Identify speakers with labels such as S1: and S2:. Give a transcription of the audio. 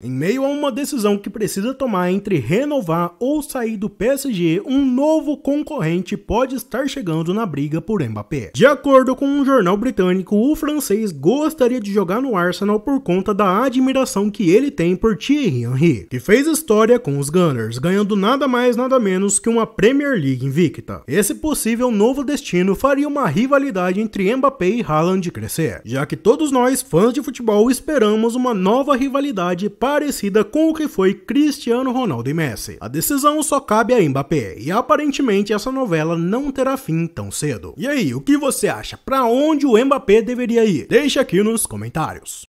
S1: Em meio a uma decisão que precisa tomar entre renovar ou sair do PSG, um novo concorrente pode estar chegando na briga por Mbappé. De acordo com um jornal britânico, o francês gostaria de jogar no Arsenal por conta da admiração que ele tem por Thierry Henry, que fez história com os Gunners, ganhando nada mais nada menos que uma Premier League invicta. Esse possível novo destino faria uma rivalidade entre Mbappé e Haaland crescer, já que todos nós, fãs de futebol, esperamos uma nova rivalidade para parecida com o que foi Cristiano Ronaldo e Messi. A decisão só cabe a Mbappé, e aparentemente essa novela não terá fim tão cedo. E aí, o que você acha? Para onde o Mbappé deveria ir? Deixa aqui nos comentários.